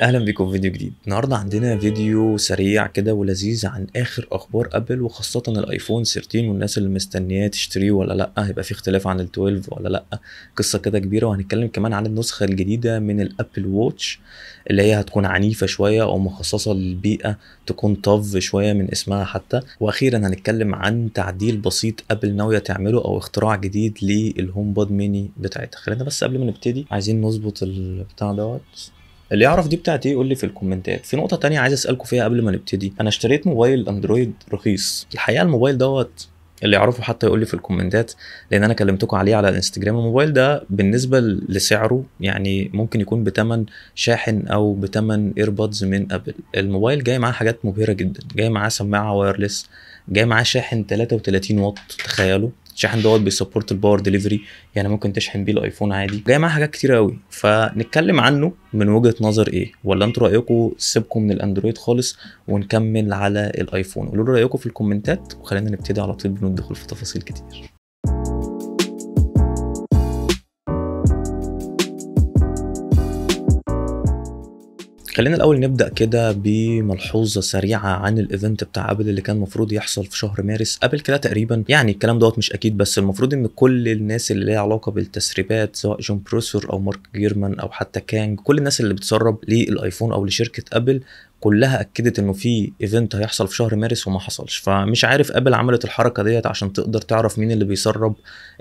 اهلا بيكم في فيديو جديد النهارده عندنا فيديو سريع كده ولذيذ عن اخر اخبار ابل وخاصه الايفون 13 والناس اللي مستنياه تشتريه ولا لا هيبقى في اختلاف عن ال 12 ولا لا قصه كده كبيره وهنتكلم كمان عن النسخه الجديده من الابل ووتش اللي هي هتكون عنيفه شويه او مخصصه للبيئه تكون طف شويه من اسمها حتى واخيرا هنتكلم عن تعديل بسيط ابل ناويه تعمله او اختراع جديد للهوم بود ميني بتاعتها خلينا بس قبل ما نبتدي عايزين نظبط البتاع دوت اللي يعرف دي بتاعت ايه يقول لي في الكومنتات في نقطه تانية عايز اسالكم فيها قبل ما نبتدي انا اشتريت موبايل اندرويد رخيص الحقيقه الموبايل دوت اللي يعرفه حتى يقول لي في الكومنتات لان انا كلمتكم عليه على الانستجرام الموبايل ده بالنسبه لسعره يعني ممكن يكون بتمن شاحن او بتمن ايربودز من ابل الموبايل جاي معاه حاجات مبهره جدا جاي معاه سماعه وايرلس جاي معاه شاحن 33 واط تخيلوا الشاحن دوت بيسبورت الباور ديليفري يعني ممكن تشحن بيه الايفون عادي جاي معاه حاجات كتير قوي فنتكلم عنه من وجهه نظر ايه ولا انتوا رايكم سيبكم من الاندرويد خالص ونكمل على الايفون قولوا رايكم في الكومنتات وخلينا نبتدي على طول بندخل في تفاصيل كتير خلينا الاول نبدا كده بملحوظه سريعه عن الايفنت بتاع ابل اللي كان المفروض يحصل في شهر مارس قبل كده تقريبا يعني الكلام دوت مش اكيد بس المفروض ان كل الناس اللي ليها علاقه بالتسريبات سواء جون بروسر او مارك جيرمان او حتى كانج كل الناس اللي بتسرب للايفون او لشركه ابل كلها اكدت انه في ايفنت هيحصل في شهر مارس وما حصلش فمش عارف ابل عملت الحركه ديت عشان تقدر تعرف مين اللي بيسرب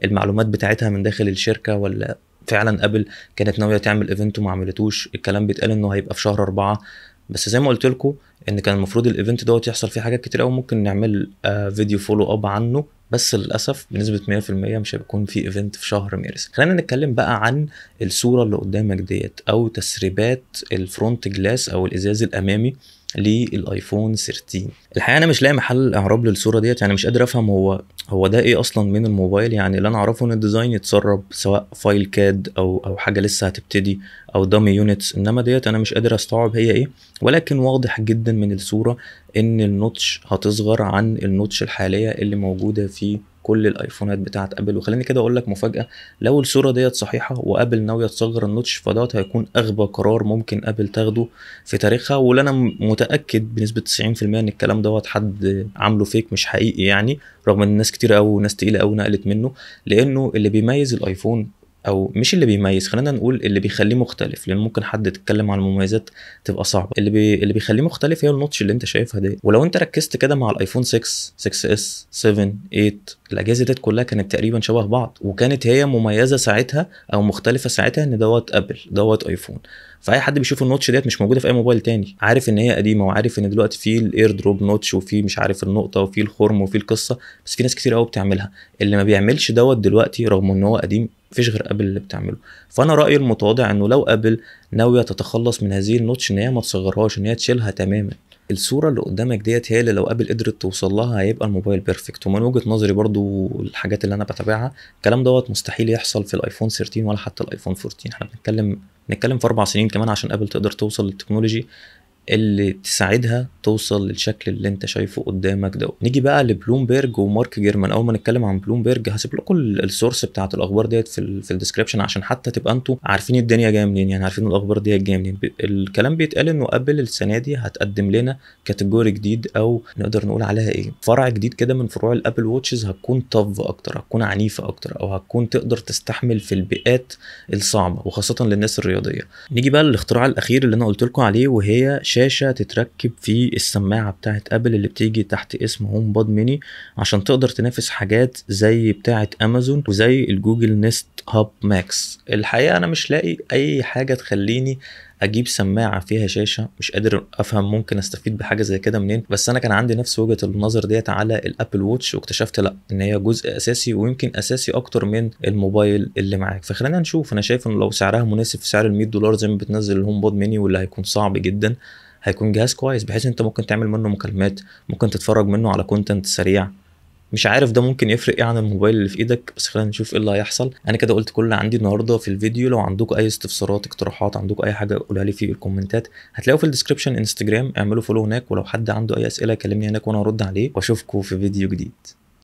المعلومات بتاعتها من داخل الشركه ولا فعلا قبل كانت ناويه تعمل ايفنت وما عملتوش الكلام بيتقال انه هيبقى في شهر أربعة بس زي ما قلت لكم ان كان المفروض الايفنت دوت يحصل فيه حاجات كتير قوي ممكن نعمل آه فيديو فولو اب عنه بس للاسف بنسبه 100% مش هيكون في ايفنت في شهر مارس خلينا نتكلم بقى عن الصوره اللي قدامك ديت او تسريبات الفرونت جلاس او الازاز الامامي للايفون 13 الحقيقه انا مش لاقي محل اعراب للصوره ديت يعني مش قادر افهم هو هو ده ايه اصلا من الموبايل يعني اللي انا اعرفه ان الديزاين يتسرب سواء فايل كاد او او حاجه لسه هتبتدي او دامي يونتس انما ديت انا مش قادر استوعب هي ايه ولكن واضح جدا من الصوره ان النوتش هتصغر عن النوتش الحاليه اللي موجوده في كل الايفونات بتاعه ابل وخليني كده اقول لك مفاجاه لو الصوره ديت صحيحه وابل ناويه تصغر النوتش فدوت هيكون اغبى قرار ممكن ابل تاخده في تاريخها واللي انا متاكد بنسبه 90% ان الكلام دوت حد عامله فيك مش حقيقي يعني رغم ان ناس كتير قوي وناس تقيله قوي نقلت منه لانه اللي بيميز الايفون او مش اللي بيميز خلينا نقول اللي بيخليه مختلف لان ممكن حد تتكلم عن المميزات تبقى صعبه اللي بي... اللي بيخليه مختلف هي النوتش اللي انت شايفها دي ولو انت ركزت كده مع الايفون 6 6 اس 7 8 الاجهزه ديت كلها كانت تقريبا شبه بعض وكانت هي مميزه ساعتها او مختلفه ساعتها ان دوت ابل دوت ايفون فاي حد بيشوف النوتش ديت مش موجوده في اي موبايل تاني عارف ان هي قديمه وعارف ان دلوقتي في الاير دروب نوتش وفي مش عارف النقطه وفي الخرم وفي القصه بس في ناس كتير قوي بتعملها اللي ما بيعملش دوت دلوقتي رغم ان هو قديم مفيش غير ابل اللي بتعمله فانا رايي المتواضع انه لو ابل ناويه تتخلص من هذه النوتش ان هي ما تصغرهاش ان هي تشيلها تماما الصوره اللي قدامك ديت هي اللي لو ابل قدرت توصل لها هيبقى الموبايل بيرفكت ومن وجهه نظري برضو الحاجات اللي انا بتابعها الكلام دوت مستحيل يحصل في الايفون 13 ولا حتى الايفون 14 احنا بنتكلم نتكلم في اربع سنين كمان عشان ابل تقدر توصل للتكنولوجي اللي تساعدها توصل للشكل اللي انت شايفه قدامك ده نيجي بقى لبلومبرج ومارك جيرمان اول ما نتكلم عن بلومبرج هسيب لكم السورس بتاعت الاخبار ديت في, في الديسكربشن عشان حتى تبقى انتوا عارفين الدنيا جايه منين يعني عارفين الاخبار ديت جايه منين الكلام بيتقال انه ابل السنه دي هتقدم لنا كاتيجوري جديد او نقدر نقول عليها ايه فرع جديد كده من فروع الابل ووتشز هتكون طف اكتر هتكون عنيفه اكتر او هتكون تقدر تستحمل في البيئات الصعبه وخاصه للناس الرياضيه نيجي بقى للاختراع الاخير اللي انا قلت لكم عليه وهي شاشة تتركب في السماعة بتاعة ابل اللي بتيجي تحت اسم هوم باد ميني عشان تقدر تنافس حاجات زي بتاعة امازون وزي الجوجل نيست هاب ماكس الحقيقة انا مش لاقي اي حاجة تخليني اجيب سماعه فيها شاشه مش قادر افهم ممكن استفيد بحاجه زي كده منين بس انا كان عندي نفس وجهه النظر ديت على الابل ووتش واكتشفت لا ان هي جزء اساسي ويمكن اساسي اكتر من الموبايل اللي معاك فخلينا نشوف انا شايف ان لو سعرها مناسب في سعر ال 100 دولار زي ما بتنزل الهوم بود ميني واللي هيكون صعب جدا هيكون جهاز كويس بحيث انت ممكن تعمل منه مكالمات ممكن تتفرج منه على كونتنت سريع مش عارف ده ممكن يفرق ايه عن الموبايل اللي في ايدك بس خلينا نشوف ايه اللي هيحصل انا كده قلت كل اللي عندي النهارده في الفيديو لو عندكم اي استفسارات اقتراحات عندكم اي حاجه قولها لي في الكومنتات هتلاقوا في الديسكربشن انستجرام اعملوا فولو هناك ولو حد عنده اي اسئله كلمني هناك وانا ارد عليه واشوفكم في فيديو جديد